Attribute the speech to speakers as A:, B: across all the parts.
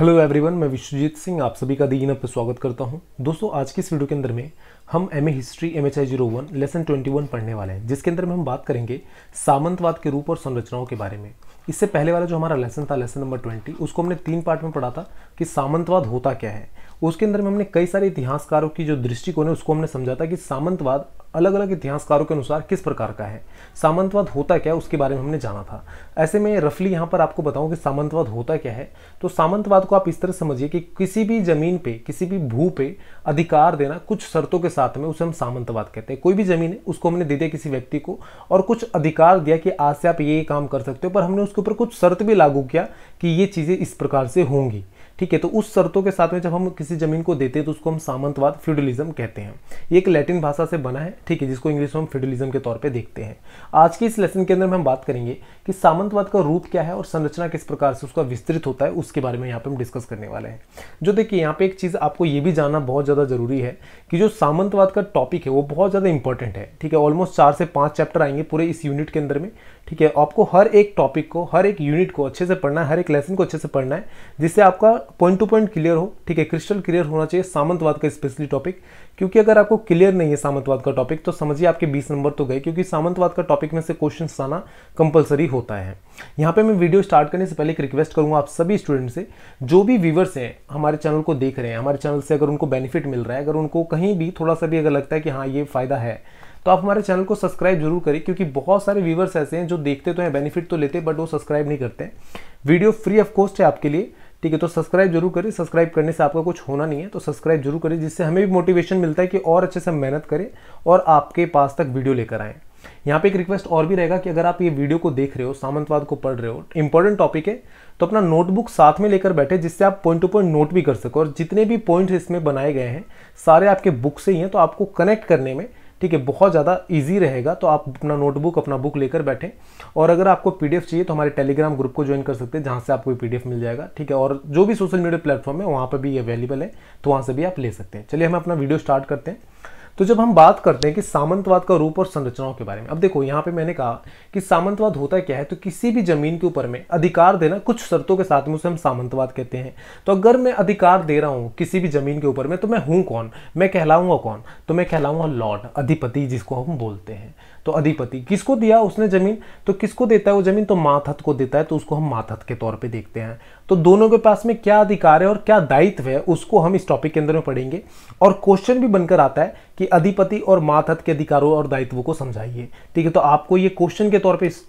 A: hello everyone मैं विश्वजीत सिंह आप सभी का दिन पर स्वागत करता हूं दोस्तों आज की इस वीडियो के अंदर में हम M A history M H I zero one lesson twenty one पढ़ने वाले हैं जिसके अंदर में हम बात करेंगे सामंतवाद के रूप और संरचनाओं के बारे में इससे पहले वाला जो हमारा लेसन था लेसन नंबर ट्वेंटी उसको हमने तीन पार्ट में पढ़ा था कि सामंतवाद होता क्या है उसके अंदर में हमने कई सारे इतिहासकारों की जो दृष्टिकोण है उसको हमने समझा था कि सामंतवाद अलग अलग इतिहासकारों के अनुसार किस प्रकार का है सामंतवाद होता क्या है उसके बारे में हमने जाना था ऐसे में रफली यहाँ पर आपको बताऊँ कि सामंतवाद होता क्या है तो सामंतवाद को आप इस तरह समझिए कि किसी भी ज़मीन पे किसी भी भू पे अधिकार देना कुछ शर्तों के साथ में उसे हम सामंतवाद कहते हैं कोई भी ज़मीन है उसको हमने दे दिया किसी व्यक्ति को और कुछ अधिकार दिया कि आज से आप ये काम कर सकते हो पर हमने उसके ऊपर कुछ शर्त भी लागू किया कि ये चीज़ें इस प्रकार से होंगी ठीक है तो उस शर्तों के साथ में जब हम किसी ज़मीन को देते हैं तो उसको हम सामंतवाद फ्यूडलिज्म कहते हैं ये एक लैटिन भाषा से बना है ठीक है जिसको इंग्लिश में हम फ्यूडलिज्म के तौर पर देखते हैं आज के इस लेसन के अंदर में हम बात करेंगे कि सामंतवाद का रूप क्या है और संरचना किस प्रकार से उसका विस्तृत होता है उसके बारे में यहाँ पर हम डिस्कस करने वाले हैं जो देखिए यहाँ पर एक चीज़ आपको ये भी जानना बहुत ज़्यादा ज़रूरी है कि जो सामंतवाद का टॉपिक है वो बहुत ज़्यादा इंपॉर्टेंट है ठीक है ऑलमोस्ट चार से पाँच चैप्टर आएंगे पूरे इस यूनिट के अंदर में ठीक है आपको हर एक टॉपिक को हर एक यूनिट को अच्छे से पढ़ना है हर एक लेसन को अच्छे से पढ़ना है जिससे आपका पॉइंट टू पॉइंट क्लियर हो ठीक है क्रिस्टल क्लियर होना चाहिए सामंतवाद का स्पेशली टॉपिक क्योंकि अगर आपको क्लियर नहीं है सामंतवाद का टॉपिक तो समझिए आपके 20 नंबर तो गए क्योंकि सामंतवाद का टॉपिक में से क्वेश्चन आना कंपलसरी होता है यहाँ पे मैं वीडियो स्टार्ट करने से पहले एक रिक्वेस्ट करूँगा आप सभी स्टूडेंट से जो भी व्यूवर्स हैं हमारे चैनल को देख रहे हैं हमारे चैनल से अगर उनको बेनिफिट मिल रहा है अगर उनको कहीं भी थोड़ा सा भी अगर लगता है कि हाँ ये फ़ायदा है तो आप हमारे चैनल को सब्सक्राइब जरूर करें क्योंकि बहुत सारे व्यूवर्स ऐसे हैं जो देखते तो हैं बेनिफिट तो लेते हैं बट वो सब्सक्राइब नहीं करते वीडियो फ्री ऑफ कॉस्ट है आपके लिए ठीक है तो सब्सक्राइब जरूर करें सब्सक्राइब करने से आपका कुछ होना नहीं है तो सब्सक्राइब जरूर करें जिससे हमें भी मोटिवेशन मिलता है कि और अच्छे से मेहनत करें और आपके पास तक वीडियो लेकर आएँ यहाँ पे एक रिक्वेस्ट और भी रहेगा कि अगर आप ये वीडियो को देख रहे हो सामंतवाद को पढ़ रहे हो इंपॉर्टेंट टॉपिक है तो अपना नोटबुक साथ में लेकर बैठे जिससे आप पॉइंट टू पॉइंट नोट भी कर सको और जितने भी पॉइंट्स इसमें बनाए गए हैं सारे आपके बुक से ही हैं तो आपको कनेक्ट करने में ठीक है बहुत ज़्यादा ईजी रहेगा तो आप अपना नोटबुक अपना बुक लेकर बैठें और अगर आपको पी चाहिए तो हमारे टेलीग्राम ग्रुप को ज्वाइन कर सकते हैं जहाँ से आपको पी मिल जाएगा ठीक है और जो भी सोशल मीडिया प्लेटफॉर्म है वहाँ पर भी अवेलेबल है तो वहाँ से भी आप ले सकते हैं चलिए हम अपना वीडियो स्टार्ट करते हैं तो जब हम बात करते हैं कि सामंतवाद का रूप और संरचनाओं के बारे में अब देखो यहाँ पे मैंने कहा कि सामंतवाद होता क्या है तो किसी भी जमीन के ऊपर में अधिकार देना कुछ शर्तों के साथ में उसे हम सामंतवाद कहते हैं तो अगर मैं अधिकार दे रहा हूँ किसी भी जमीन के ऊपर में तो मैं हूँ कौन मैं कहलाऊंगा कौन तो मैं कहलाऊंगा लॉर्ड अधिपति जिसको हम बोलते हैं तो अधिपति किसको दिया उसने जमीन तो किसको देता है वो जमीन तो माथत को देता है तो उसको हम माथत के तौर पे देखते हैं तो दोनों के पास में क्या अधिकार है और क्या दायित्व है उसको हम इस टॉपिक के अंदर में पढ़ेंगे और क्वेश्चन भी बनकर आता है कि अधिपति और माथत के अधिकारों और दायित्वों को समझाइए ठीक है तो आपको ये क्वेश्चन के तौर पर इस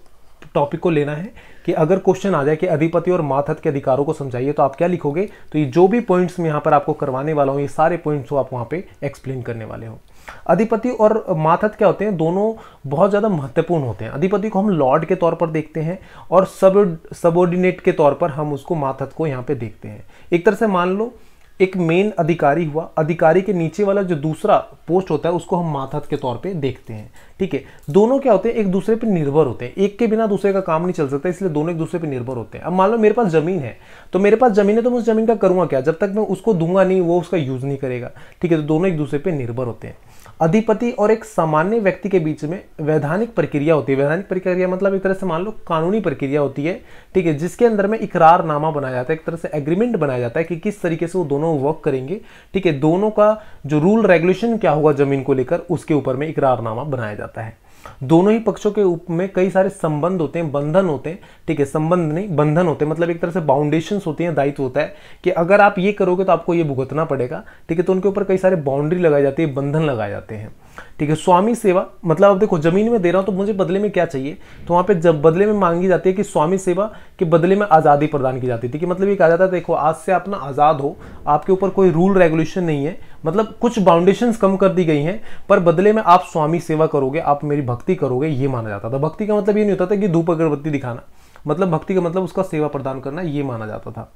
A: टॉपिक को लेना है कि अगर क्वेश्चन आ जाए कि अधिपति और माथत के अधिकारों को समझाइए तो आप क्या लिखोगे तो ये जो भी पॉइंट्स मैं यहाँ पर आपको करवाने वाला हूँ ये सारे पॉइंट्स को आप वहाँ पे एक्सप्लेन करने वाले हो अधिपति और माथत क्या होते हैं दोनों बहुत ज़्यादा महत्वपूर्ण होते हैं अधिपति को हम लॉर्ड के तौर पर देखते हैं और सब सबोर्डिनेट के तौर पर हम उसको माथत को यहाँ पे देखते हैं एक तरह से मान लो एक मेन अधिकारी हुआ अधिकारी के नीचे वाला जो दूसरा पोस्ट होता है उसको हम माथत के तौर पे देखते हैं ठीक है दोनों क्या होते हैं एक दूसरे पे निर्भर होते हैं एक के बिना दूसरे का काम नहीं चल सकता इसलिए दोनों एक दूसरे पे निर्भर होते हैं अब मान लो मेरे पास जमीन है तो मेरे पास जमीन है तो मैं उस जमीन का करूंगा क्या जब तक मैं उसको दूंगा नहीं वो उसका यूज़ नहीं करेगा ठीक है तो दोनों एक दूसरे पर निर्भर होते हैं अधिपति और एक सामान्य व्यक्ति के बीच में वैधानिक प्रक्रिया होती है वैधानिक प्रक्रिया मतलब एक तरह से मान लो कानूनी प्रक्रिया होती है ठीक है जिसके अंदर में इकरारनामा बनाया जाता है एक तरह से एग्रीमेंट बनाया जाता है कि किस तरीके से वो दोनों वर्क करेंगे ठीक है दोनों का जो रूल रेगुलेशन क्या होगा जमीन को लेकर उसके ऊपर में इकरारनामा बनाया जाता है दोनों ही पक्षों के उप में कई सारे संबंध होते हैं बंधन होते हैं ठीक है संबंध नहीं बंधन होते हैं मतलब एक तरह से बाउंडेशन होती हैं दायित्व होता है कि अगर आप ये करोगे तो आपको ये भुगतना पड़ेगा ठीक है तो उनके ऊपर कई सारे बाउंड्री लगाई जाती है बंधन लगाए जाते हैं ठीक है स्वामी सेवा मतलब अब देखो जमीन में दे रहा हूं तो मुझे बदले में क्या चाहिए तो वहां पे जब बदले में मांगी जाती है कि स्वामी सेवा के बदले में आज़ादी प्रदान की जाती है ठीक है मतलब ये कहा जाता है देखो आज से आप आज़ाद हो आपके ऊपर कोई रूल रेगुलेशन नहीं है मतलब कुछ बाउंडेशन कम कर दी गई हैं पर बदले में आप स्वामी सेवा करोगे आप मेरी भक्ति करोगे ये माना जाता था भक्ति का मतलब ये नहीं होता था कि धूप अगरबत्ती दिखाना मतलब भक्ति का मतलब उसका सेवा प्रदान करना ये माना जाता था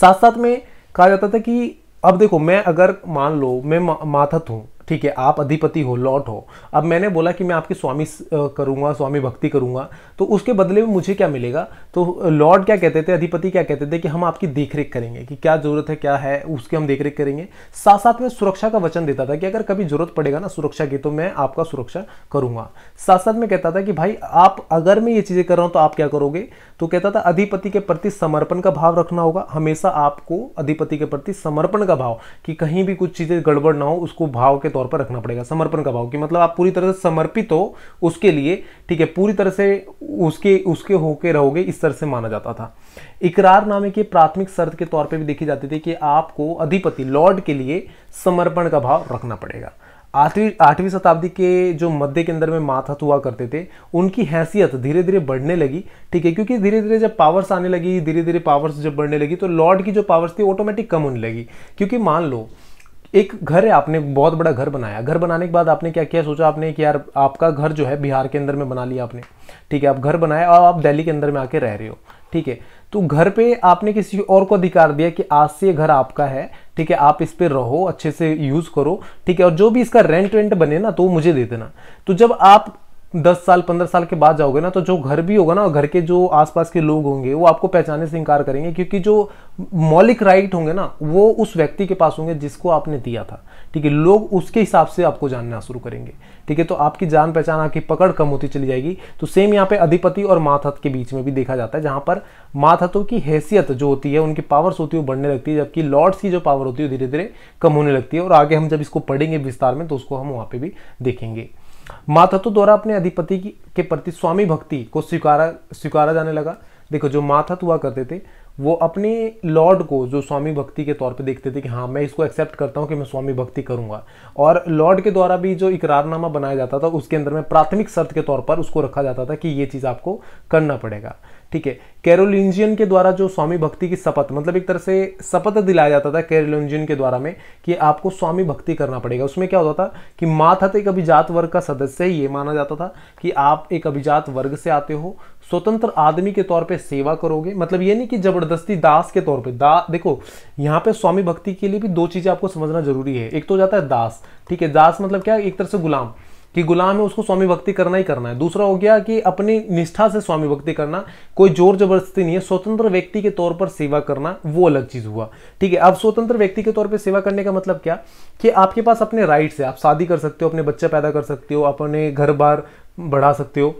A: साथ साथ में कहा जाता था कि अब देखो मैं अगर मान लो मैं माथत हूँ ठीक है आप अधिपति हो लॉर्ड हो अब मैंने बोला कि मैं आपके स्वामी करूंगा स्वामी भक्ति करूंगा तो उसके बदले में मुझे क्या मिलेगा तो लॉर्ड क्या कहते थे अधिपति क्या कहते थे कि हम आपकी देखरेख करेंगे कि क्या ज़रूरत है क्या है उसकी हम देखरेख करेंगे साथ साथ में सुरक्षा का वचन देता था कि अगर कभी ज़रूरत पड़ेगा ना सुरक्षा की तो मैं आपका सुरक्षा करूंगा साथ साथ में कहता था कि भाई आप अगर मैं ये चीज़ें कर रहा हूँ तो आप क्या करोगे तो कहता था अधिपति के प्रति समर्पण का भाव रखना होगा हमेशा आपको अधिपति के प्रति समर्पण का भाव कि कहीं भी कुछ चीज़ें गड़बड़ ना हो उसको भाव के तौर पर रखना पड़ेगा समर्पण का भाव कि मतलब आप पूरी तरह से समर्पित हो उसके लिए ठीक है पूरी तरह से उसके उसके होके रहोगे इस तरह से माना जाता था इकरार नामे प्राथमिक शर्त के तौर पर भी देखी जाती थी कि आपको अधिपति लॉर्ड के लिए समर्पण का भाव रखना पड़ेगा आठवीं आठवीं शताब्दी के जो मध्य के अंदर में माथत हुआ करते थे उनकी हैसियत धीरे धीरे बढ़ने लगी ठीक है क्योंकि धीरे धीरे जब पावर्स आने लगी धीरे धीरे पावर्स जब बढ़ने लगी तो लॉर्ड की जो पावर्स थी ऑटोमेटिक कम होने लगी क्योंकि मान लो एक घर है आपने बहुत बड़ा घर बनाया घर बनाने के बाद आपने क्या किया सोचा आपने कि यार आपका घर जो है बिहार के अंदर में बना लिया आपने ठीक है आप घर बनाया और आप दिल्ली के अंदर में आके रह रहे हो ठीक है तो घर पे आपने किसी और को अधिकार दिया कि आज से घर आपका है ठीक है आप इस पर रहो अच्छे से यूज़ करो ठीक है और जो भी इसका रेंट वेंट बने ना तो मुझे दे देना तो जब आप दस साल पंद्रह साल के बाद जाओगे ना तो जो घर भी होगा ना घर के जो आसपास के लोग होंगे वो आपको पहचाने से इनकार करेंगे क्योंकि जो मौलिक राइट होंगे ना वो उस व्यक्ति के पास होंगे जिसको आपने दिया था ठीक है लोग उसके हिसाब से आपको जानना शुरू करेंगे ठीक है तो आपकी जान पहचान आपकी पकड़ कम होती चली जाएगी तो सेम यहाँ पे अधिपति और माथहत के बीच में भी देखा जाता है जहाँ पर माथहतों की हैसियत जो होती है उनकी पावर्स होती है वो बढ़ने लगती है जबकि लॉर्ड्स की जो पावर होती है धीरे धीरे कम होने लगती है और आगे हम जब इसको पढ़ेंगे विस्तार में तो उसको हम वहाँ पर भी देखेंगे माथतु तो द्वारा अपने अधिपति के प्रति स्वामी भक्ति को स्वीकारा स्वीकारा जाने लगा देखो जो माथत हुआ करते थे वो अपने लॉर्ड को जो स्वामी भक्ति के तौर पे देखते थे कि हाँ मैं इसको एक्सेप्ट करता हूँ कि मैं स्वामी भक्ति करूँगा और लॉर्ड के द्वारा भी जो इकरारनामा बनाया जाता था उसके अंदर में प्राथमिक शर्त के तौर पर उसको रखा जाता था कि ये चीज़ आपको करना पड़ेगा ठीक है कैरोलिंजियन के द्वारा जो स्वामी भक्ति की शपथ मतलब एक तरह से शपथ दिलाया जाता था कैरोलिंजियन के द्वारा में कि आपको स्वामी भक्ति करना पड़ेगा उसमें क्या होता था कि माथ तो एक अभिजात वर्ग का सदस्य ये माना जाता था कि आप एक अभिजात वर्ग से आते हो स्वतंत्र आदमी के तौर पे सेवा करोगे मतलब ये नहीं कि जबरदस्ती दास के तौर पे दा देखो यहाँ पे स्वामी भक्ति के लिए भी दो चीज़ें आपको समझना जरूरी है एक तो जाता है दास ठीक है दास मतलब क्या एक तरह से गुलाम कि गुलाम है उसको स्वामी भक्ति करना ही करना है दूसरा हो गया कि अपनी निष्ठा से स्वामी भक्ति करना कोई जोर जबरदस्ती नहीं है स्वतंत्र व्यक्ति के तौर पर सेवा करना वो अलग चीज़ हुआ ठीक है अब स्वतंत्र व्यक्ति के तौर पर सेवा करने का मतलब क्या कि आपके पास अपने राइट्स है आप शादी कर सकते हो अपने बच्चे पैदा कर सकते हो अपने घर बार बढ़ा सकते हो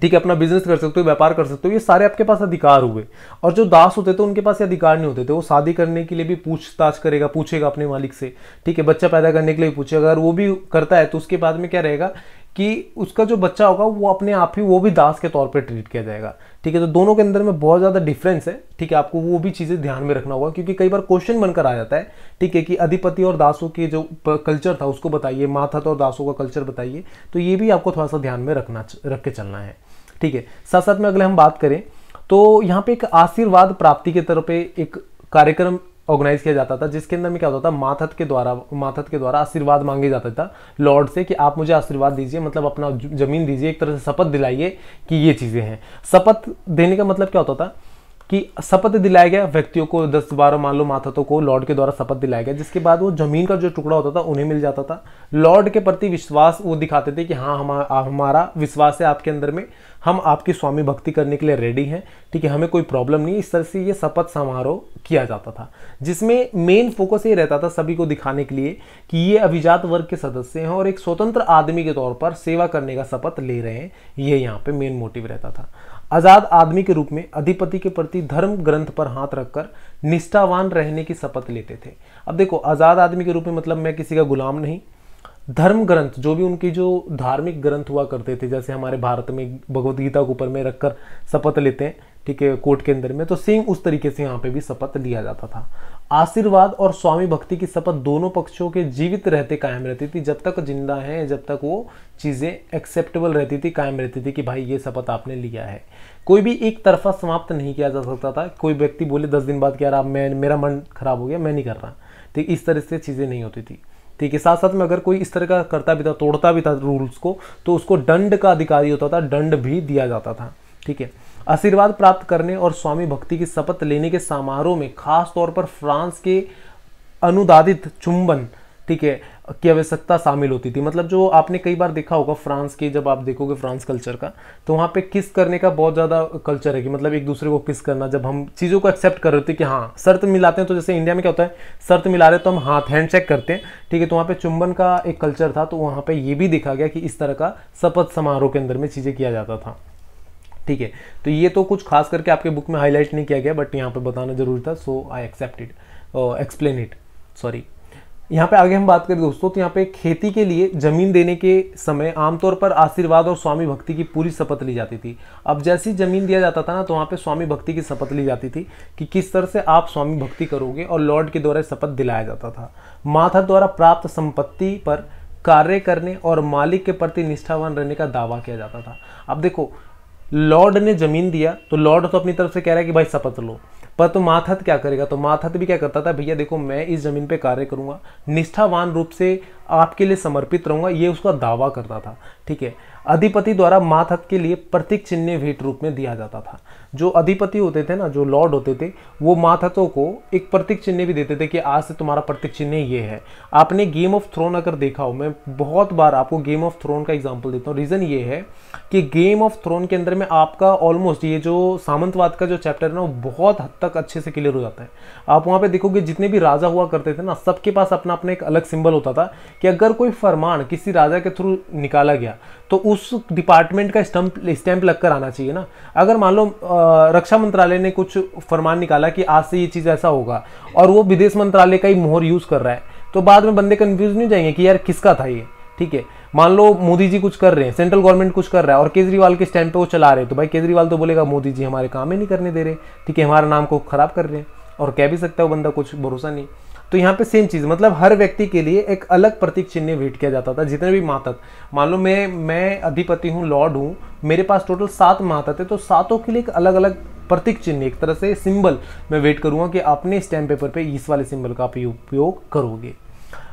A: ठीक है अपना बिजनेस कर सकते हो व्यापार कर सकते हो ये सारे आपके पास अधिकार हुए और जो दास होते थे तो उनके पास ये अधिकार नहीं होते थे तो वो शादी करने के लिए भी पूछताछ करेगा पूछेगा अपने मालिक से ठीक है बच्चा पैदा करने के लिए पूछेगा अगर वो भी करता है तो उसके बाद में क्या रहेगा कि उसका जो बच्चा होगा वो अपने आप ही वो भी दास के तौर पे ट्रीट किया जाएगा ठीक है तो दोनों के अंदर में बहुत ज़्यादा डिफरेंस है ठीक है आपको वो भी चीज़ें ध्यान में रखना होगा क्योंकि कई बार क्वेश्चन बनकर आ जाता है ठीक है कि अधिपति और दासों के जो कल्चर था उसको बताइए माथा तो और दासों का कल्चर बताइए तो ये भी आपको थोड़ा सा ध्यान में रखना रख के चलना है ठीक है साथ साथ में अगले हम बात करें तो यहाँ पे एक आशीर्वाद प्राप्ति के तरफ पे एक कार्यक्रम ऑर्गेनाइज किया जाता था जिसके अंदर में क्या होता था माथत के द्वारा माथत के द्वारा आशीर्वाद मांगे जाता था लॉर्ड से कि आप मुझे आशीर्वाद दीजिए मतलब अपना जमीन दीजिए एक तरह से शपथ दिलाइए कि ये चीज़ें हैं शपथ देने का मतलब क्या होता था कि शपथ दिलाया गया व्यक्तियों को दस बारह मान लो माथतों को लॉर्ड के द्वारा शपथ दिलाया गया जिसके बाद वो जमीन का जो टुकड़ा होता था उन्हें मिल जाता था लॉर्ड के प्रति विश्वास वो दिखाते थे कि हाँ हम हमारा विश्वास है आपके अंदर में हम आपकी स्वामी भक्ति करने के लिए रेडी हैं ठीक है हमें कोई प्रॉब्लम नहीं इस तरह से ये शपथ समारोह किया जाता था जिसमें मेन फोकस ये रहता था सभी को दिखाने के लिए कि ये अभिजात वर्ग के सदस्य हैं और एक स्वतंत्र आदमी के तौर पर सेवा करने का शपथ ले रहे हैं ये यहाँ पे मेन मोटिव रहता था आजाद आदमी के रूप में अधिपति के प्रति धर्म ग्रंथ पर हाथ रखकर निष्ठावान रहने की शपथ लेते थे अब देखो आजाद आदमी के रूप में मतलब मैं किसी का गुलाम नहीं धर्म ग्रंथ जो भी उनकी जो धार्मिक ग्रंथ हुआ करते थे जैसे हमारे भारत में भगवत गीता को ऊपर में रखकर शपथ लेते हैं ठीक है कोर्ट के अंदर में तो सेम उस तरीके से यहाँ पे भी शपथ लिया जाता था आशीर्वाद और स्वामी भक्ति की शपथ दोनों पक्षों के जीवित रहते कायम रहती थी जब तक जिंदा हैं जब तक वो चीज़ें एक्सेप्टेबल रहती थी कायम रहती थी कि भाई ये शपथ आपने लिया है कोई भी एक तरफा समाप्त नहीं किया जा सकता था कोई व्यक्ति बोले दस दिन बाद कि यार आप मैं मेरा मन खराब हो गया मैं नहीं कर रहा ठीक तो इस तरह से चीज़ें नहीं होती थी ठीक है साथ साथ में अगर कोई इस तरह का करता भी था तोड़ता भी था रूल्स को तो उसको दंड का अधिकारी होता था दंड भी दिया जाता था ठीक है आशीर्वाद प्राप्त करने और स्वामी भक्ति की शपथ लेने के समारोह में खास तौर पर फ्रांस के अनुदादित चुंबन ठीक है की आवश्यकता शामिल होती थी मतलब जो आपने कई बार देखा होगा फ्रांस के जब आप देखोगे फ्रांस कल्चर का तो वहाँ पे किस करने का बहुत ज़्यादा कल्चर है कि मतलब एक दूसरे को किस करना जब हम चीज़ों को एक्सेप्ट कर रहे थे कि हाँ शर्त मिलाते हैं तो जैसे इंडिया में क्या होता है शर्त मिला रहे तो हम हाथ हैंड चेक करते हैं ठीक है तो वहाँ पर चुंबन का एक कल्चर था तो वहाँ पर ये भी देखा गया कि इस तरह का शपथ समारोह के अंदर में चीज़ें किया जाता था ठीक है तो ये तो कुछ खास करके आपके बुक में हाईलाइट नहीं किया गया बट यहाँ पर बताना जरूरी था so I accept it explain it sorry यहाँ पे आगे हम बात करें दोस्तों तो यहाँ पे खेती के लिए जमीन देने के समय आमतौर पर आशीर्वाद और स्वामी भक्ति की पूरी शपथ ली जाती थी अब जैसी जमीन दिया जाता था ना तो वहाँ पे स्वामी भक्ति की शपथ ली जाती थी कि किस तरह से आप स्वामी भक्ति करोगे और लॉर्ड के द्वारा शपथ दिलाया जाता था माथा द्वारा प्राप्त संपत्ति पर कार्य करने और मालिक के प्रति निष्ठावान रहने का दावा किया जाता था अब देखो लॉर्ड ने जमीन दिया तो लॉर्ड तो अपनी तरफ से कह रहा है कि भाई शपथ लो पर तो माथत क्या करेगा तो माथत भी क्या करता था भैया देखो मैं इस ज़मीन पे कार्य करूंगा निष्ठावान रूप से आपके लिए समर्पित रहूंगा ये उसका दावा करता था ठीक है अधिपति द्वारा माथक के लिए प्रतीक चिन्ह भेंट रूप में दिया जाता था जो अधिपति होते थे ना जो लॉर्ड होते थे वो माथकों को एक प्रतीक चिन्ह भी देते थे कि आज से तुम्हारा प्रतीक चिन्ह ये है आपने गेम ऑफ थ्रोन अगर देखा हो मैं बहुत बार आपको गेम ऑफ थ्रोन का एग्जाम्पल देता हूँ रीज़न ये है कि गेम ऑफ थ्रोन के अंदर में आपका ऑलमोस्ट ये जो सामंतवाद का जो चैप्टर है ना वो बहुत हद तक अच्छे से क्लियर हो जाता है आप वहाँ पर देखोगे जितने भी राजा हुआ करते थे ना सबके पास अपना अपना एक अलग सिंबल होता था कि अगर कोई फरमान किसी राजा के थ्रू निकाला गया तो उस डिपार्टमेंट का स्टम्प स्टैंप लगकर आना चाहिए ना अगर मान लो रक्षा मंत्रालय ने कुछ फरमान निकाला कि आज से ये चीज़ ऐसा होगा और वो विदेश मंत्रालय का ही मोहर यूज़ कर रहा है तो बाद में बंदे कन्फ्यूज नहीं जाएंगे कि यार किसका था ये ठीक है मान लो मोदी जी कुछ कर रहे हैं सेंट्रल गवर्नमेंट कुछ कर रहा है और केजरीवाल के स्टैंड पे वो चला रहे हैं तो भाई केजरीवाल तो बोलेगा मोदी जी हमारे काम ही नहीं करने दे रहे ठीक है हमारे नाम को खराब कर रहे हैं और कह भी सकता है वो बंदा कुछ भरोसा नहीं तो यहाँ पे सेम चीज़ मतलब हर व्यक्ति के लिए एक अलग प्रतीक चिन्ह भेंट किया जाता था जितने भी मातत मान लो मैं मैं अधिपति हूँ लॉर्ड हूँ मेरे पास टोटल सात मातत है तो सातों के लिए एक अलग अलग प्रतीक चिन्ह एक तरह से सिंबल मैं वेट करूँगा कि अपने स्टैम्प पेपर पे इस वाले सिंबल का आप उपयोग करोगे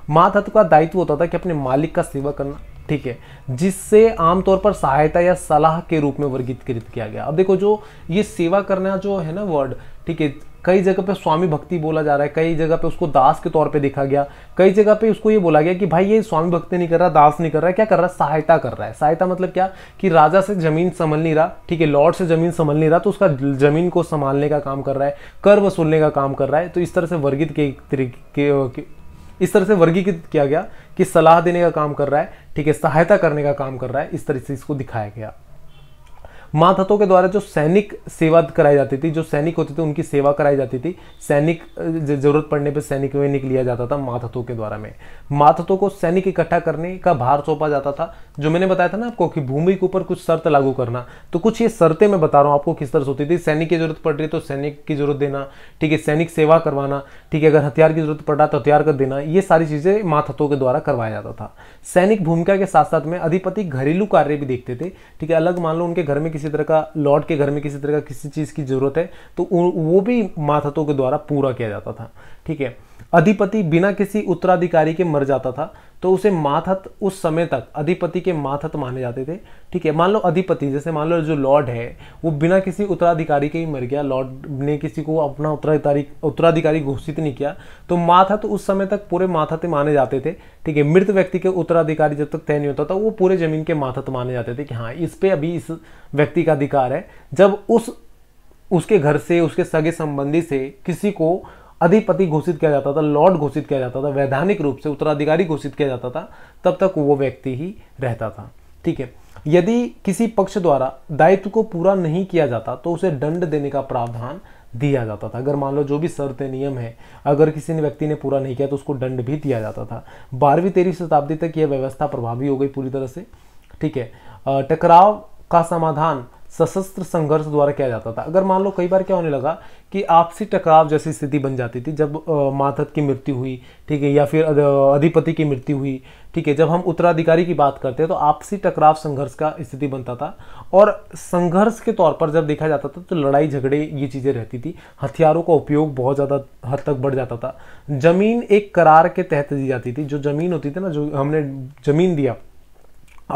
A: मातत्व का दायित्व होता था कि अपने मालिक का सेवा करना ठीक है जिससे आमतौर पर सहायता या सलाह के रूप में वर्गीकृत किया गया अब देखो जो ये सेवा करना जो है ना वर्ड ठीक है कई जगह पे स्वामी भक्ति बोला जा रहा है कई जगह पे उसको दास के तौर पे देखा गया कई जगह पे उसको ये बोला गया कि भाई ये स्वामी भक्ति नहीं कर रहा दास नहीं कर रहा है क्या कर रहा है सहायता कर रहा है सहायता मतलब क्या कि राजा से जमीन संभल नहीं रहा ठीक है लॉर्ड से जमीन संभल नहीं रहा तो उसका जमीन को संभालने का काम कर रहा है कर वसूलने का काम कर रहा है तो इस तरह से वर्गित के तरीके इस तरह से वर्गीकृत किया गया कि सलाह देने का काम कर रहा है ठीक है सहायता करने का काम कर रहा है इस तरह से इसको दिखाया गया मातहतों के द्वारा जो सैनिक सेवा कराई जाती थी जो सैनिक होते थे उनकी सेवा कराई जाती थी सैनिक जरूरत पड़ने पर सैनिक वैनिक लिया जाता था मातहतों के द्वारा में मातहतों को सैनिक इकट्ठा करने का भार सौंपा जाता था जो मैंने बताया था ना आपको कि भूमि के ऊपर कुछ शर्त लागू करना तो कुछ ये शर्तें मैं बता रहा हूँ आपको किस तरह से होती थी सैनिक की जरूरत पड़ रही तो सैनिक की जरूरत देना ठीक है सैनिक सेवा करवाना ठीक है अगर हथियार की जरूरत पड़ रहा तो हथियार कर देना ये सारी चीज़ें मातहतों के द्वारा करवाया जाता था सैनिक भूमिका के साथ साथ में अधिपति घरेलू कार्य भी देखते थे ठीक है अलग मान लो उनके घर में किसी किसी तरह का लॉर्ड के घर में किसी तरह का किसी चीज़ की ज़रूरत है तो वो भी माथतों के द्वारा पूरा किया जाता था ठीक है अधिपति बिना किसी उत्तराधिकारी के मर जाता था तो उसे माथत उस समय तक अधिपति के माथत माने जाते थे ठीक है मान लो अधिपति जैसे मान लो जो लॉर्ड है वो बिना किसी उत्तराधिकारी के ही मर गया लॉर्ड ने किसी को अपना उत्तराधिकारी उत्तराधिकारी घोषित नहीं किया तो माथत उस समय तक पूरे माथत माने जाते थे ठीक है मृत व्यक्ति के उत्तराधिकारी जब तक तय नहीं होता था वो पूरे जमीन के माथत माने जाते थे कि हाँ इस पर अभी इस व्यक्ति का अधिकार है जब उस उसके घर से उसके सगे संबंधी से किसी को अधिपति घोषित किया जाता था लॉर्ड घोषित किया जाता था वैधानिक रूप से उत्तराधिकारी घोषित किया जाता था तब तक वो व्यक्ति ही रहता था ठीक है यदि किसी पक्ष द्वारा दायित्व को पूरा नहीं किया जाता तो उसे दंड देने का प्रावधान दिया जाता था अगर मान लो जो भी शर्त नियम है अगर किसी ने व्यक्ति ने पूरा नहीं किया तो उसको दंड भी दिया जाता था बारहवीं तेरहवीं शताब्दी तक यह व्यवस्था प्रभावी हो गई पूरी तरह से ठीक है टकराव का समाधान सशस्त्र संघर्ष द्वारा किया जाता था अगर मान लो कई बार क्या होने लगा कि आपसी टकराव जैसी स्थिति बन जाती थी जब माथत की मृत्यु हुई ठीक है या फिर अधिपति की मृत्यु हुई ठीक है जब हम उत्तराधिकारी की बात करते हैं तो आपसी टकराव संघर्ष का स्थिति बनता था और संघर्ष के तौर पर जब देखा जाता था तो लड़ाई झगड़े ये चीज़ें रहती थी हथियारों का उपयोग बहुत ज़्यादा हद तक बढ़ जाता था ज़मीन एक करार के तहत दी जाती थी जो ज़मीन होती थी ना जो हमने ज़मीन दिया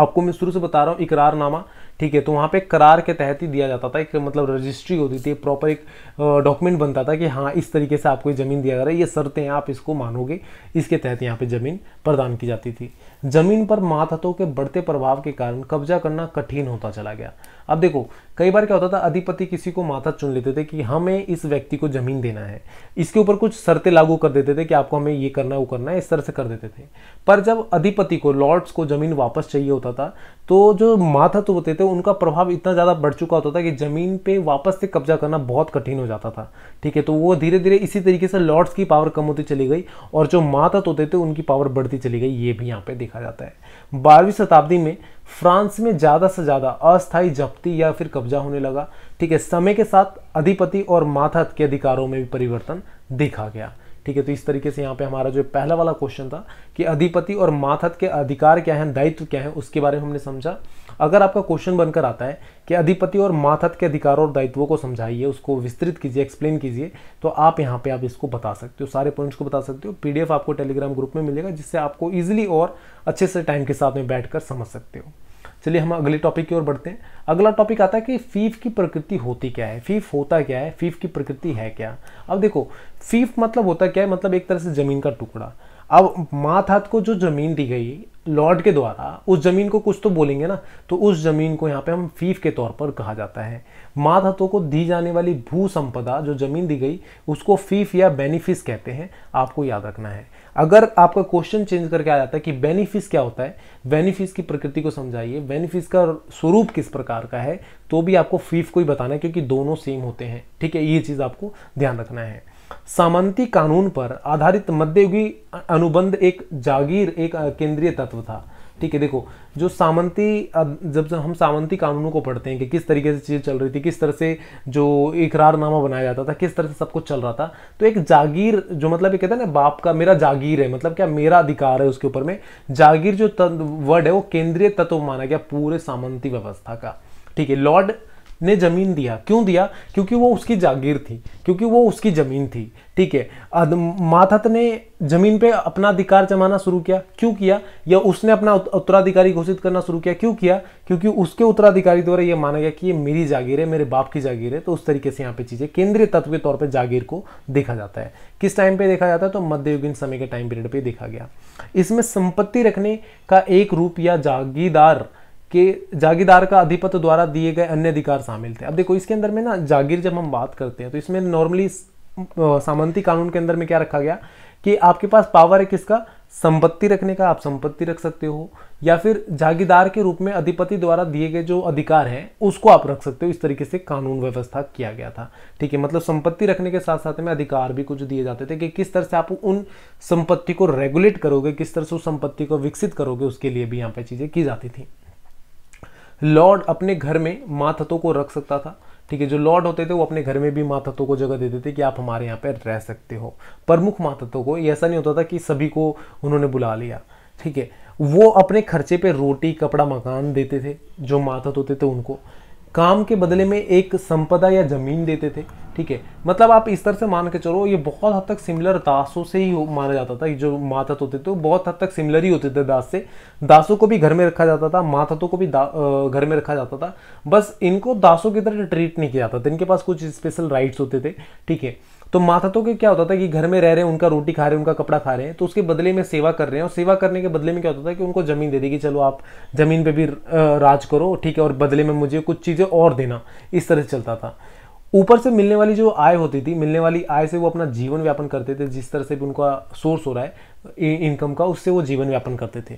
A: आपको मैं शुरू से बता रहा हूँ इकरारनामा ठीक है तो वहाँ पे करार के तहत ही दिया जाता था एक मतलब रजिस्ट्री होती थी प्रॉपर एक डॉक्यूमेंट बनता था कि हाँ इस तरीके से आपको ज़मीन दिया जा रहा है ये शर्तें आप इसको मानोगे इसके तहत यहाँ पे ज़मीन प्रदान की जाती थी ज़मीन पर मातहतों के बढ़ते प्रभाव के कारण कब्जा करना कठिन होता चला गया अब देखो कई बार क्या होता था अधिपति किसी को माथा चुन लेते थे कि हमें इस व्यक्ति को जमीन देना है इसके ऊपर कुछ शर्तें लागू कर देते थे कि आपको हमें ये करना है वो करना है इस तरह से कर देते थे पर जब अधिपति को लॉर्ड्स को जमीन वापस चाहिए होता था तो जो माथा तो होते थे उनका प्रभाव इतना ज़्यादा बढ़ चुका होता था कि ज़मीन पर वापस से कब्जा करना बहुत कठिन हो जाता था ठीक है तो वो धीरे धीरे इसी तरीके से लॉर्ड्स की पावर कम होती चली गई और जो माथा होते थे उनकी पावर बढ़ती चली गई ये भी यहाँ पर देखा जाता है बारहवीं शताब्दी में फ्रांस में ज़्यादा से ज़्यादा अस्थायी जब्ती या फिर कब्जा होने लगा ठीक है समय के साथ अधिपति और माथहत के अधिकारों में भी परिवर्तन देखा गया ठीक है तो इस तरीके से यहाँ पे हमारा जो पहला वाला क्वेश्चन था कि अधिपति और माथत के अधिकार क्या हैं दायित्व क्या है उसके बारे में हमने समझा अगर आपका क्वेश्चन बनकर आता है कि अधिपति और माथत के अधिकारों और दायित्वों को समझाइए उसको विस्तृत कीजिए एक्सप्लेन कीजिए तो आप यहाँ पे आप इसको बता सकते हो सारे पॉइंट्स को बता सकते हो पीडीएफ आपको टेलीग्राम ग्रुप में मिलेगा जिससे आपको ईजिली और अच्छे से टाइम के साथ में बैठ समझ सकते हो चलिए हम अगले टॉपिक की ओर बढ़ते हैं अगला टॉपिक आता है कि फीफ की प्रकृति होती क्या है फीफ होता क्या है फीफ की प्रकृति है क्या अब देखो फीफ मतलब होता क्या है मतलब एक तरह से ज़मीन का टुकड़ा अब माथात को जो जमीन दी गई लॉर्ड के द्वारा उस जमीन को कुछ तो बोलेंगे ना तो उस जमीन को यहाँ पे हम फीफ के तौर पर कहा जाता है हाथों को दी जाने वाली भू संपदा जो जमीन दी गई उसको फीफ या बेनिफिस कहते हैं आपको याद रखना है अगर आपका क्वेश्चन चेंज करके आ जाता है कि बेनिफिस क्या होता है बेनिफिस की प्रकृति को समझाइए बेनिफिस का स्वरूप किस प्रकार का है तो भी आपको फीफ को ही बताना है क्योंकि दोनों सेम होते हैं ठीक है ये चीज़ आपको ध्यान रखना है सामंती कानून पर आधारित मध्ययुगी अनुबंध एक जागीर एक केंद्रीय तत्व था ठीक है देखो जो सामंती जब जब हम सामंती कानूनों को पढ़ते हैं कि किस तरीके से चीज चल रही थी किस तरह से जो इकरारनामा बनाया जाता था किस तरह से सब कुछ चल रहा था तो एक जागीर जो मतलब ये कहते हैं ना बाप का मेरा जागीर है मतलब क्या मेरा अधिकार है उसके ऊपर में जागीर जो वर्ड है वो केंद्रीय तत्व माना गया पूरे सामंती व्यवस्था का ठीक है लॉर्ड ने ज़मीन दिया क्यों दिया क्योंकि वो उसकी जागीर थी क्योंकि वो उसकी ज़मीन थी ठीक है माथत ने ज़मीन पे अपना अधिकार जमाना शुरू किया क्यों किया या उसने अपना उत्तराधिकारी घोषित करना शुरू किया क्यों किया क्योंकि उसके उत्तराधिकारी द्वारा यह माना गया कि ये मेरी जागीर है मेरे बाप की जागीर है तो उस तरीके से यहाँ पे चीज़ें केंद्रीय तत्व के तौर पर जागीर को देखा जाता है किस टाइम पे देखा जाता है तो मध्ययुगीन समय के टाइम पीरियड पर देखा गया इसमें संपत्ति रखने का एक रूप या जागीरदार कि जागीरदार का अधिपत द्वारा दिए गए अन्य अधिकार शामिल थे अब देखो इसके अंदर में ना जागीर जब हम बात करते हैं तो इसमें नॉर्मली सामंती कानून के अंदर में क्या रखा गया कि आपके पास पावर है किसका संपत्ति रखने का आप संपत्ति रख सकते हो या फिर जागीरदार के रूप में अधिपति द्वारा दिए गए जो अधिकार हैं उसको आप रख सकते हो इस तरीके से कानून व्यवस्था किया गया था ठीक है मतलब संपत्ति रखने के साथ साथ में अधिकार भी कुछ दिए जाते थे कि किस तरह से आप उन संपत्ति को रेगुलेट करोगे किस तरह से उस संपत्ति को विकसित करोगे उसके लिए भी यहाँ पे चीज़ें की जाती थी लॉर्ड अपने घर में माथतों को रख सकता था ठीक है जो लॉर्ड होते थे वो अपने घर में भी माथतों को जगह देते थे कि आप हमारे यहाँ पर रह सकते हो प्रमुख माथतों को ऐसा नहीं होता था कि सभी को उन्होंने बुला लिया ठीक है वो अपने खर्चे पे रोटी कपड़ा मकान देते थे जो माथत होते थे उनको काम के बदले में एक संपदा या जमीन देते थे ठीक है मतलब आप इस तरह से मान के चलो ये बहुत हद तक सिमिलर दासों से ही माना जाता था जो मातहत होते थे तो बहुत हद तक सिमिलर ही होते थे दास से दासों को भी घर में रखा जाता था मातहतों को भी घर में रखा जाता था बस इनको दासों की तरह ट्रीट नहीं किया जाता था इनके पास कुछ स्पेशल राइट्स होते थे ठीक है तो माथातों के क्या होता था कि घर में रह रहे हैं उनका रोटी खा रहे हैं उनका कपड़ा खा रहे हैं तो उसके बदले में सेवा कर रहे हैं और सेवा करने के बदले में क्या होता था कि उनको ज़मीन दे दी कि चलो आप ज़मीन पर भी राज करो ठीक है और बदले में मुझे कुछ चीज़ें और देना इस तरह से चलता था ऊपर से मिलने वाली जो आय होती थी मिलने वाली आय से वो अपना जीवन व्यापन करते थे जिस तरह से भी उनका सोर्स हो रहा है इनकम का उससे वो जीवन व्यापन करते थे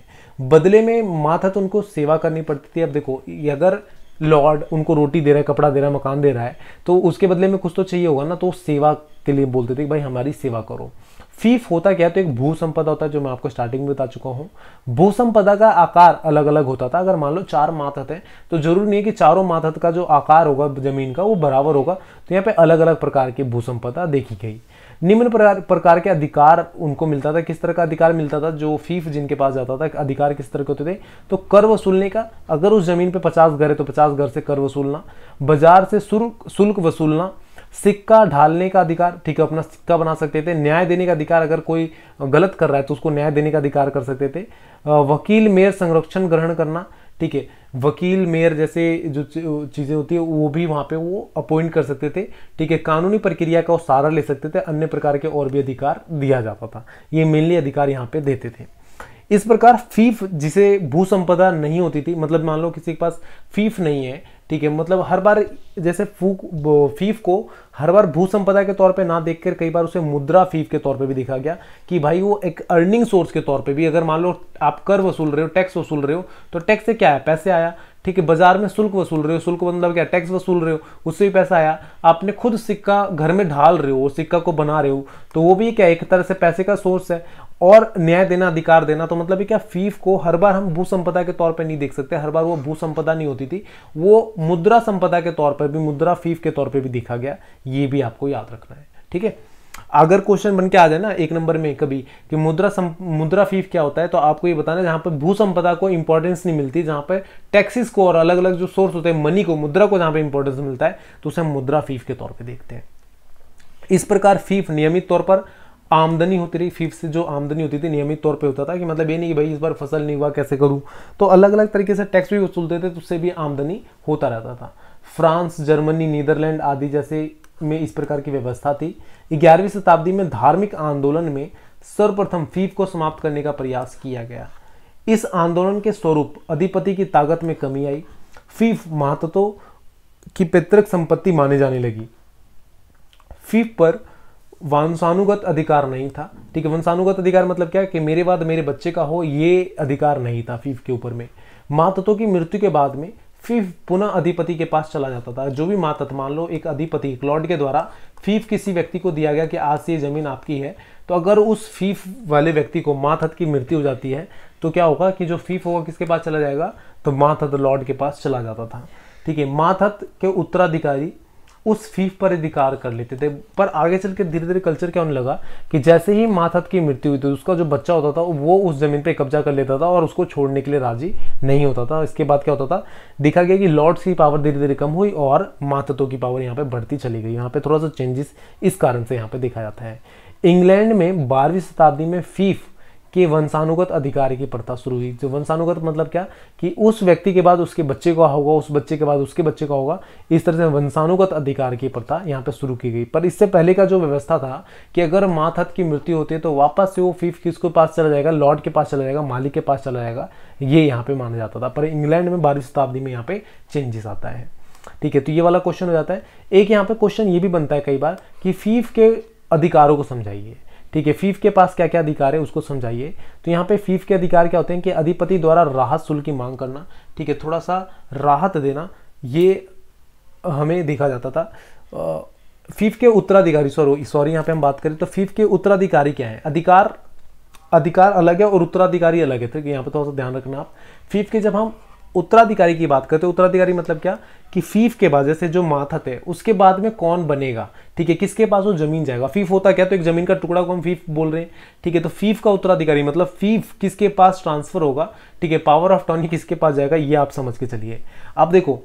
A: बदले में माथा तो उनको सेवा करनी पड़ती थी अब देखो अगर लॉर्ड उनको रोटी दे रहा है कपड़ा दे रहा है मकान दे रहा है तो उसके बदले में कुछ तो चाहिए होगा ना तो सेवा के लिए बोलते थे कि भाई हमारी सेवा करो फीफ होता क्या है तो एक भू संपदा होता है जो मैं आपको स्टार्टिंग में बता चुका हूँ भू संपदा का आकार अलग अलग होता था अगर मान लो चार मातहत है तो जरूरी नहीं है कि चारों मातहत का जो आकार होगा जमीन का वो बराबर होगा तो यहाँ पे अलग अलग प्रकार की भू संपदा देखी गई निम्न प्रकार के अधिकार उनको मिलता था किस तरह का अधिकार मिलता था जो फीफ जिनके पास जाता था अधिकार किस तरह के होते थे तो कर वसूलने का अगर उस जमीन पे पचास घर है तो पचास घर से कर वसूलना बाजार से शुल्क वसूलना सिक्का ढालने का अधिकार ठीक है अपना सिक्का बना सकते थे न्याय देने का अधिकार अगर कोई गलत कर रहा है तो उसको न्याय देने का अधिकार कर सकते थे वकील मेयर संरक्षण ग्रहण करना ठीक है वकील मेयर जैसे जो चीज़ें होती है वो भी वहाँ पे वो अपॉइंट कर सकते थे ठीक है कानूनी प्रक्रिया का वो सहारा ले सकते थे अन्य प्रकार के और भी अधिकार दिया जाता था ये मेनली अधिकार यहाँ पे देते थे इस प्रकार फीफ जिसे भू संपदा नहीं होती थी मतलब मान लो किसी के पास फीफ नहीं है ठीक है मतलब हर बार जैसे फूक फीफ को हर बार भू संपदा के तौर पे ना देखकर कई बार उसे मुद्रा फीफ के तौर पे भी देखा गया कि भाई वो एक अर्निंग सोर्स के तौर पे भी अगर मान लो आप कर वसूल रहे हो टैक्स वसूल रहे हो तो टैक्स से क्या है पैसे आया ठीक है बाजार में शुल्क वसूल रहे हो शुल्क मतलब क्या टैक्स वसूल रहे हो उससे भी पैसा आया आपने खुद सिक्का घर में ढाल रहे हो सिक्का को बना रहे हो तो वो भी क्या एक तरह से पैसे का सोर्स है और न्याय देना अधिकार देना तो मतलब क्या फीफ को हर बार हम भू संपदा के तौर पर नहीं देख सकते हर बार वो भू संपदा नहीं होती थी वो मुद्रा संपदा के तौर पर भी मुद्रा फीफ के तौर पर भी देखा गया ये भी आपको याद रखना है ठीक है अगर क्वेश्चन बन के आ जाए ना एक नंबर में कभी कि मुद्रा सम, मुद्रा फीफ क्या होता है तो आपको ये बताना जहां पर भू संपदा को इंपॉर्टेंस नहीं मिलती जहां पर टैक्सेस को और अलग अलग जो सोर्स होते हैं मनी को मुद्रा को जहां पर इंपॉर्टेंस मिलता है तो उसे हम मुद्रा फीफ के तौर पर देखते हैं इस प्रकार फीफ नियमित तौर पर आमदनी होती रही फीफ से जो आमदनी होती थी नियमित तौर पे होता था कि मतलब ये नहीं भाई इस बार फसल नहीं हुआ कैसे करूँ तो अलग अलग तरीके से टैक्स भी वसूलते थे तो उससे भी आमदनी होता रहता था फ्रांस जर्मनी नीदरलैंड आदि जैसे में इस प्रकार की व्यवस्था थी ग्यारहवीं शताब्दी में धार्मिक आंदोलन में सर्वप्रथम फीफ को समाप्त करने का प्रयास किया गया इस आंदोलन के स्वरूप अधिपति की ताकत में कमी आई फीफ महातत्व की पितृक संपत्ति माने जाने लगी फीफ पर वंशानुगत अधिकार नहीं था ठीक है वंशानुगत अधिकार मतलब क्या है कि मेरे बाद मेरे बच्चे का हो ये अधिकार नहीं था फीफ के ऊपर में मातत्व की मृत्यु के बाद में फीफ पुनः अधिपति के पास चला जाता था जो भी मातत मान लो एक अधिपति एक लॉर्ड के द्वारा फीफ किसी व्यक्ति को दिया गया कि आज से ये जमीन आपकी है तो अगर उस फीफ वाले व्यक्ति को मातहत की मृत्यु हो जाती है तो क्या होगा कि जो फीफ होगा किसके पास चला जाएगा तो मातहत लॉर्ड के पास चला जाता था ठीक है मातहत के उत्तराधिकारी उस फीफ पर अधिकार कर लेते थे पर आगे चल के धीरे धीरे कल्चर क्या होने लगा कि जैसे ही माथत की मृत्यु हुई थी तो उसका जो बच्चा होता था वो उस ज़मीन पर कब्जा कर लेता था और उसको छोड़ने के लिए राजी नहीं होता था इसके बाद क्या होता था देखा गया कि लॉर्ड्स की पावर धीरे धीरे कम हुई और माथतों की पावर यहाँ पर बढ़ती चली गई यहाँ पर थोड़ा सा चेंजेस इस कारण से यहाँ पर देखा जाता है इंग्लैंड में बारहवीं शताब्दी में फीफ कि वंशानुगत अधिकार की प्रथा शुरू हुई जो वंशानुगत मतलब क्या कि उस व्यक्ति के बाद उसके बच्चे का होगा उस बच्चे के बाद उसके बच्चे का होगा इस तरह से वंशानुगत अधिकार की प्रथा यहाँ पे शुरू की गई पर इससे पहले का जो व्यवस्था था कि अगर माथहत की मृत्यु होती है तो वापस से वो फीफ किसके पास चला जाएगा लॉर्ड के पास चला जाएगा मालिक के पास चला जाएगा ये यहाँ पे माना जाता था पर इंग्लैंड में बारहवीं शताब्दी में यहाँ पे चेंजेस आता है ठीक है तो ये वाला क्वेश्चन हो जाता है एक यहाँ पे क्वेश्चन ये भी बनता है कई बार कि फीफ के अधिकारों को समझाइए ठीक है फीफ के पास क्या क्या अधिकार है उसको समझाइए तो यहाँ पे फीफ के अधिकार क्या होते हैं कि अधिपति द्वारा राहत शुल्क की मांग करना ठीक है थोड़ा सा राहत देना ये हमें देखा जाता था फीफ के उत्तराधिकारी सॉरी सॉरी यहाँ पे हम बात करें तो फीफ के उत्तराधिकारी क्या है अधिकार अधिकार अलग है और उत्तराधिकारी अलग है ठीक है यहाँ पे थोड़ा सा ध्यान रखना आप फीफ के जब हम उत्तराधिकारी की बात करते हैं उत्तराधिकारी मतलब क्या कि फीफ के बाद जैसे जो माथत है उसके बाद में कौन बनेगा ठीक है किसके पास वो जमीन जाएगा फीफ होता क्या तो एक जमीन का टुकड़ा को हम फीफ बोल रहे हैं ठीक है तो फीफ का उत्तराधिकारी मतलब फीफ किसके पास ट्रांसफर होगा ठीक है पावर ऑफ टॉनी किसके पास जाएगा ये आप समझ के चलिए अब देखो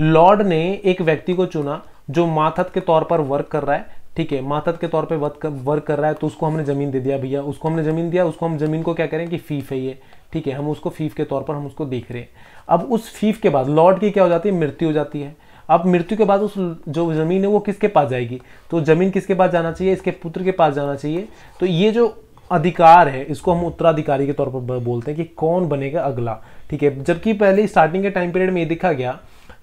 A: लॉर्ड ने एक व्यक्ति को चुना जो माथत के तौर पर वर्क कर रहा है ठीक है माथत के तौर पर वर्क कर रहा है तो उसको हमने ज़मीन दे दिया भैया उसको हमने ज़मीन दिया उसको हम ज़मीन को क्या करें कि फ़ीफ है ये ठीक है हम उसको फ़ीफ के तौर पर हम उसको देख रहे हैं अब उस फीफ के बाद लॉर्ड की क्या हो जाती है मृत्यु हो जाती है अब मृत्यु के बाद उस जो ज़मीन है वो किसके पास जाएगी तो ज़मीन किसके पास जाना चाहिए इसके पुत्र के पास जाना चाहिए तो ये जो अधिकार है इसको हम उत्तराधिकारी के तौर पर बोलते हैं कि कौन बनेगा अगला ठीक है जबकि पहले स्टार्टिंग के टाइम पीरियड में ये देखा गया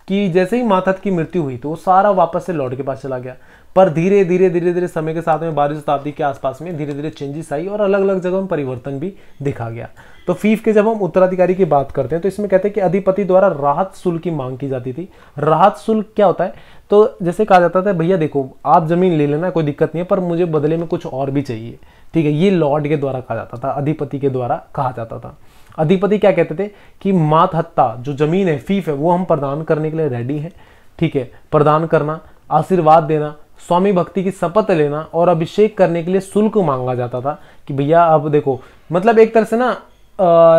A: कि जैसे ही माथत की मृत्यु हुई तो वो सारा वापस से लॉर्ड के पास चला गया पर धीरे धीरे धीरे धीरे समय के साथ में बारहवीं शताब्दी के आसपास में धीरे धीरे चेंजेस आई और अलग अलग जगह में परिवर्तन भी देखा गया तो फीफ के जब हम उत्तराधिकारी की बात करते हैं तो इसमें कहते हैं कि अधिपति द्वारा राहत शुल्क की मांग की जाती थी राहत शुल्क क्या होता है तो जैसे कहा जाता था भैया देखो आप जमीन ले लेना कोई दिक्कत नहीं है पर मुझे बदले में कुछ और भी चाहिए ठीक है ये लॉर्ड के द्वारा कहा जाता था अधिपति के द्वारा कहा जाता था अधिपति क्या कहते थे कि मातहत्ता जो जमीन है फीफ है वो हम प्रदान करने के लिए रेडी हैं ठीक है प्रदान करना आशीर्वाद देना स्वामी भक्ति की शपथ लेना और अभिषेक करने के लिए शुल्क मांगा जाता था कि भैया अब देखो मतलब एक तरह से ना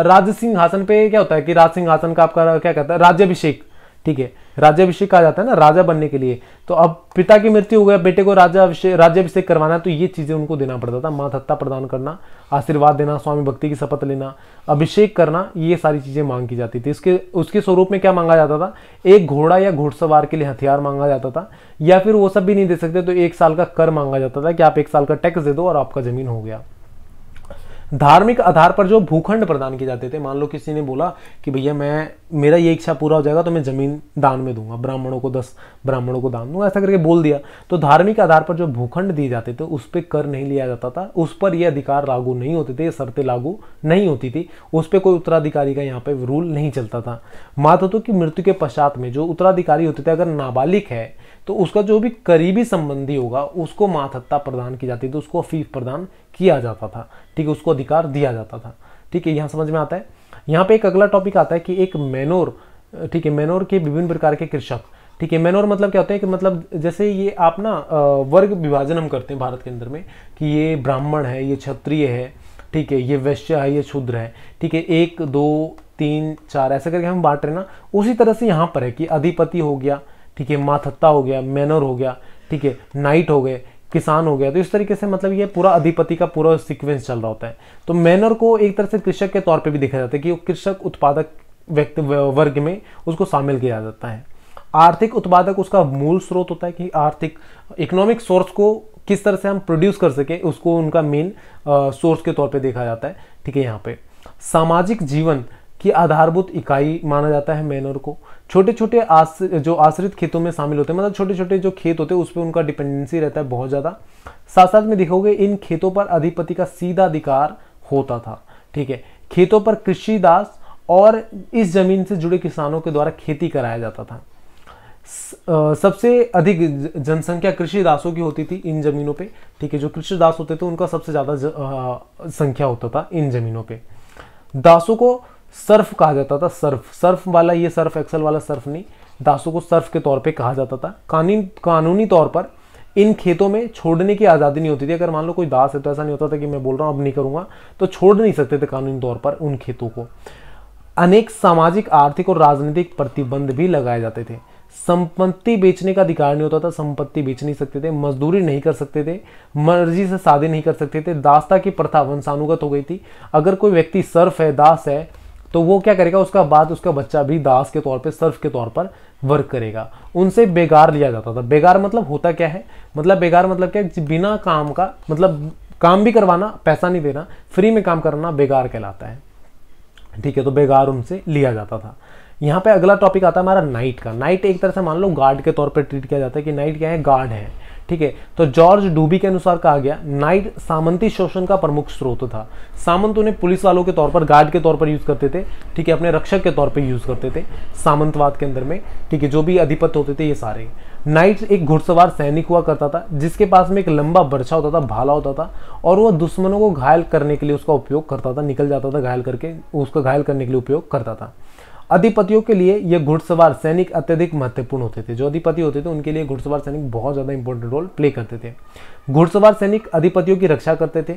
A: राज सिंह हासन पे क्या होता है कि राज सिंह हासन का आपका क्या कहता है राज्यभिषेक ठीक है राज्याभिषेक कहा जाता है ना राजा बनने के लिए तो अब पिता की मृत्यु हो गया बेटे को राजा अभिषेक राज्याभिषेक करवाना तो ये चीज़ें उनको देना पड़ता था माथत्ता प्रदान करना आशीर्वाद देना स्वामी भक्ति की शपथ लेना अभिषेक करना ये सारी चीज़ें मांग की जाती थी इसके उसके स्वरूप में क्या मांगा जाता था एक घोड़ा या घोड़सवार के लिए हथियार मांगा जाता था या फिर वो सब भी नहीं दे सकते तो एक साल का कर मांगा जाता था कि आप एक साल का टैक्स दे दो और आपका ज़मीन हो गया धार्मिक आधार पर जो भूखंड प्रदान किए जाते थे मान लो किसी ने बोला कि भैया मैं मेरा ये इच्छा पूरा हो जाएगा तो मैं जमीन दान में दूंगा ब्राह्मणों को दस ब्राह्मणों को दान दूंगा ऐसा करके बोल दिया तो धार्मिक आधार पर जो भूखंड दिए जाते थे उस पर कर नहीं लिया जाता था उस पर ये अधिकार लागू नहीं होते थे शर्तें लागू नहीं होती थी उस पर कोई उत्तराधिकारी का यहाँ पर रूल नहीं चलता था मातृत्व की मृत्यु के पश्चात में जो उत्तराधिकारी होते थे अगर नाबालिग है तो उसका जो भी करीबी संबंधी होगा उसको मातहत्ता प्रदान की जाती थी तो उसको फीफ प्रदान किया जाता था ठीक है उसको अधिकार दिया जाता था ठीक है यहाँ समझ में आता है यहाँ पे एक अगला टॉपिक आता है कि एक मैनोर ठीक है मैनोर के विभिन्न प्रकार के कृषक ठीक है मैनोर मतलब क्या होता है कि मतलब जैसे ये आप ना वर्ग विभाजन हम करते हैं भारत के अंदर में कि ये ब्राह्मण है ये क्षत्रिय है ठीक है ये वैश्य है ये शूद्र है ठीक है एक दो तीन चार ऐसे करके हम बांट रहे ना उसी तरह से यहाँ पर है कि अधिपति हो गया ठीक है माथत्ता हो गया मैनर हो गया ठीक है नाइट हो गए किसान हो गया तो इस तरीके से मतलब ये पूरा अधिपति का पूरा सीक्वेंस चल रहा होता है तो मैनर को एक तरह से कृषक के तौर पर भी देखा जाता है कि वो कृषक उत्पादक व्यक्ति वर्ग में उसको शामिल किया जाता है आर्थिक उत्पादक उसका मूल स्रोत होता है कि आर्थिक इकोनॉमिक सोर्स को किस तरह से हम प्रोड्यूस कर सके उसको उनका मेन सोर्स के तौर पे देखा जाता है ठीक है यहाँ पे सामाजिक जीवन की आधारभूत इकाई माना जाता है मैनर को छोटे छोटे आस, जो आश्रित खेतों में शामिल होते हैं मतलब छोटे छोटे जो खेत होते हैं उस पर उनका डिपेंडेंसी रहता है बहुत ज़्यादा साथ साथ में देखोगे इन खेतों पर अधिपति का सीधा अधिकार होता था ठीक है खेतों पर कृषि दास और इस जमीन से जुड़े किसानों के द्वारा खेती कराया जाता था सबसे अधिक जनसंख्या कृषि दासों की होती थी इन जमीनों पे ठीक है जो कृषि दास होते थे उनका सबसे ज़्यादा संख्या होता था इन जमीनों पे दासों को सर्फ कहा जाता था सर्फ सर्फ वाला ये सर्फ एक्सल वाला सर्फ नहीं दासों को सर्फ के तौर पे कहा जाता था कानून कानूनी तौर पर इन खेतों में छोड़ने की आज़ादी नहीं होती थी अगर मान लो कोई दास है तो ऐसा नहीं होता था कि मैं बोल रहा हूँ अब नहीं करूँगा तो छोड़ नहीं सकते थे कानूनी तौर पर उन खेतों को अनेक सामाजिक आर्थिक और राजनीतिक प्रतिबंध भी लगाए जाते थे संपत्ति बेचने का अधिकार नहीं होता था संपत्ति बेच नहीं सकते थे मजदूरी नहीं कर सकते थे मर्जी से शादी नहीं कर सकते थे दासता की प्रथा वंशानुगत हो गई थी अगर कोई व्यक्ति सर्फ है दास है तो वो क्या करेगा उसका बाद उसका बच्चा भी दास के तौर पे सर्फ के तौर पर वर्क करेगा उनसे बेगार लिया जाता था बेगार मतलब होता क्या है मतलब बेगार मतलब क्या बिना काम का मतलब काम भी करवाना पैसा नहीं देना फ्री में काम करना बेगार कहलाता है ठीक है तो बेगार उनसे लिया जाता था यहाँ पे अगला टॉपिक आता है हमारा नाइट का नाइट एक तरह से मान लो गार्ड के तौर पर ट्रीट किया जाता है कि नाइट क्या है गार्ड है ठीक है तो जॉर्ज डूबी के अनुसार कहा गया नाइट सामंती शोषण का प्रमुख स्रोत था सामंत उन्हें पुलिस वालों के तौर पर गार्ड के तौर पर यूज करते थे ठीक है अपने रक्षक के तौर पर यूज करते थे सामंतवाद के अंदर में ठीक है जो भी अधिपत्य होते थे ये सारे नाइट एक घुड़सवार सैनिक हुआ करता था जिसके पास में एक लंबा बर्छा होता था भाला होता था और वह दुश्मनों को घायल करने के लिए उसका उपयोग करता था निकल जाता था घायल करके उसका घायल करने के लिए उपयोग करता था अधिपतियों के लिए ये घुड़सवार सैनिक अत्यधिक महत्वपूर्ण होते थे जो अधिपति होते थे उनके लिए घुड़सवार सैनिक बहुत ज़्यादा इंपॉर्टेंट रोल प्ले करते थे घुड़सवार सैनिक अधिपतियों की रक्षा करते थे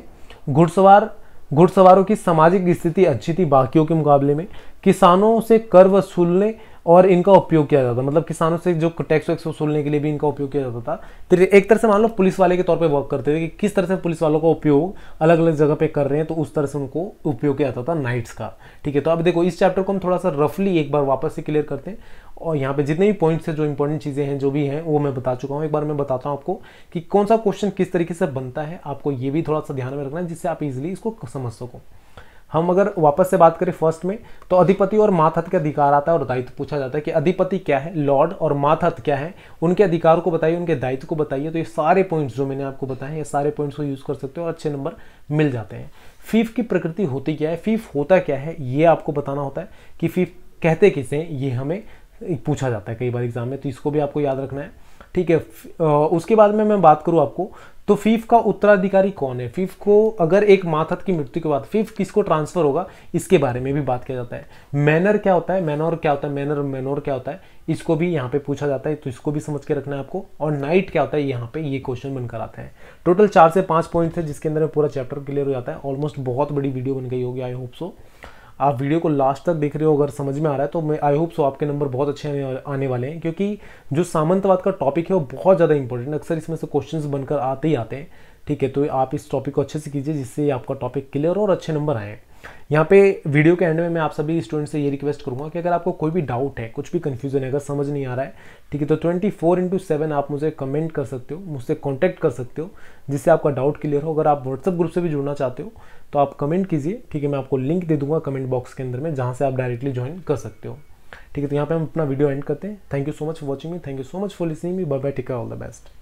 A: घुड़सवार घुड़सवारों की सामाजिक स्थिति अच्छी थी बाकियों के मुकाबले में किसानों से कर वसूलने और इनका उपयोग किया जाता मतलब किसानों से जो टैक्स वैक्स वसूलने के लिए भी इनका उपयोग किया जाता था तो एक तरह से मान लो पुलिस वाले के तौर पे वर्क करते थे कि किस तरह से पुलिस वालों का उपयोग अलग अलग जगह पे कर रहे हैं तो उस तरह से उनको उपयोग किया जाता था नाइट्स का ठीक है तो अब देखो इस चैप्टर को हम थोड़ा सा रफली एक बार वापस से क्लियर करते हैं और यहाँ पे जितने भी पॉइंट्स हैं जो इंपॉर्टेंट चीज़ें हैं जो भी हैं वो मैं बता चुका हूँ एक बार मैं बताता हूँ आपको कि कौन सा क्वेश्चन किस तरीके से बनता है आपको ये भी थोड़ा सा ध्यान में रखना है जिससे आप इजिली इसको समझ सको हम अगर वापस से बात करें फर्स्ट में तो अधिपति और माथहत के अधिकार आता है और दायित्व पूछा जाता है कि अधिपति क्या है लॉर्ड और माथहत क्या है उनके अधिकार को बताइए उनके दायित्व को बताइए तो ये सारे पॉइंट्स जो मैंने आपको बताए ये सारे पॉइंट्स को यूज़ कर सकते हो और अच्छे नंबर मिल जाते हैं फीफ की प्रकृति होती क्या है फीफ होता क्या है ये आपको बताना होता है कि फीफ कहते किसे ये हमें पूछा जाता है कई बार एग्जाम में तो इसको भी आपको याद रखना है ठीक है उसके बाद में मैं बात करूँ आपको तो फीफ का उत्तराधिकारी कौन है फीफ को अगर एक माथत की मृत्यु के बाद फीफ किसको ट्रांसफर होगा इसके बारे में भी बात किया जाता है मैनर क्या होता है मैनोर क्या होता है मैनर मैनोर क्या होता है इसको भी यहाँ पे पूछा जाता है तो इसको भी समझ के रखना है आपको और नाइट क्या होता है यहाँ पे ये क्वेश्चन बनकर आता है टोटल चार से पाँच पॉइंट है जिसके अंदर में पूरा चैप्टर क्लियर हो जाता है ऑलमोस्ट बहुत बड़ी वीडियो बन गई होगी आई होप सो आप वीडियो को लास्ट तक देख रहे हो अगर समझ में आ रहा है तो मैं आई होप सो आपके नंबर बहुत अच्छे आने वाले हैं क्योंकि जो सामंतवाद का टॉपिक है वो बहुत ज़्यादा इंपॉर्टेंट अक्सर इसमें से क्वेश्चन बनकर आते ही आते हैं ठीक है तो आप इस टॉपिक को अच्छे से कीजिए जिससे आपका टॉपिक क्लियर और अच्छे नंबर आएँ यहाँ पे वीडियो के एंड में मैं आप सभी स्टूडेंट से ये रिक्वेस्ट करूँगा कि अगर आपको कोई भी डाउट है कुछ भी कन्फ्यूजन है अगर समझ नहीं आ रहा है ठीक है तो ट्वेंटी फोर इंटू सेवन आप मुझे कमेंट कर सकते हो मुझसे कॉन्टैक्ट कर सकते हो जिससे आपका डाउट क्लियर हो अगर आप व्हाट्सअप ग्रुप से भी जुड़ना चाहते हो तो आप कमेंट कीजिए ठीक है मैं आपको लिंक दे दूंगा कमेंट बॉक्स के अंदर में जहाँ से आप डायरेक्टली ज्वाइन कर सकते हो ठीक है तो यहाँ पर हम अपना वीडियो एंड करते हैं thank you so much for watching me thank you so much for listening me bye bye टिका ऑल द बेस्ट